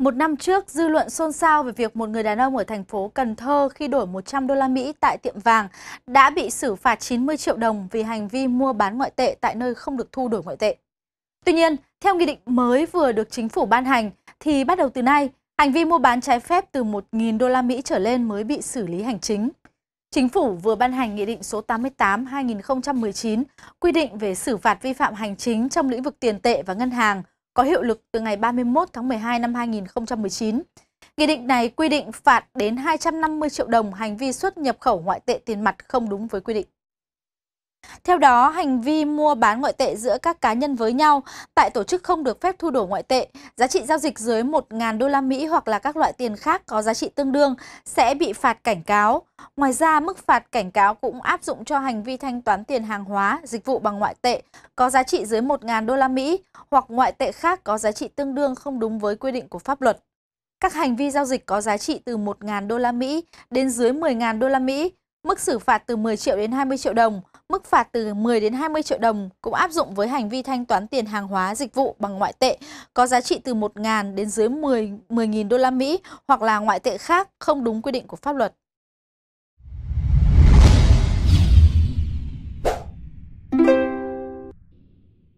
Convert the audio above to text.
Một năm trước, dư luận xôn xao về việc một người đàn ông ở thành phố Cần Thơ khi đổi 100 đô la Mỹ tại tiệm vàng đã bị xử phạt 90 triệu đồng vì hành vi mua bán ngoại tệ tại nơi không được thu đổi ngoại tệ. Tuy nhiên, theo nghị định mới vừa được chính phủ ban hành thì bắt đầu từ nay, hành vi mua bán trái phép từ 1.000 đô la Mỹ trở lên mới bị xử lý hành chính. Chính phủ vừa ban hành Nghị định số 88-2019 quy định về xử phạt vi phạm hành chính trong lĩnh vực tiền tệ và ngân hàng có hiệu lực từ ngày 31 tháng 12 năm 2019. Nghị định này quy định phạt đến 250 triệu đồng hành vi xuất nhập khẩu ngoại tệ tiền mặt không đúng với quy định. Theo đó, hành vi mua bán ngoại tệ giữa các cá nhân với nhau tại tổ chức không được phép thu đổi ngoại tệ, giá trị giao dịch dưới 1.000 đô la Mỹ hoặc là các loại tiền khác có giá trị tương đương sẽ bị phạt cảnh cáo. Ngoài ra, mức phạt cảnh cáo cũng áp dụng cho hành vi thanh toán tiền hàng hóa, dịch vụ bằng ngoại tệ có giá trị dưới 1.000 đô la Mỹ hoặc ngoại tệ khác có giá trị tương đương không đúng với quy định của pháp luật. Các hành vi giao dịch có giá trị từ 1.000 đô la Mỹ đến dưới 10.000 đô la Mỹ, mức xử phạt từ 10 triệu đến 20 triệu đồng Mức phạt từ 10 đến 20 triệu đồng cũng áp dụng với hành vi thanh toán tiền hàng hóa dịch vụ bằng ngoại tệ có giá trị từ 1.000 đến dưới 10 10.000 đô la Mỹ hoặc là ngoại tệ khác không đúng quy định của pháp luật.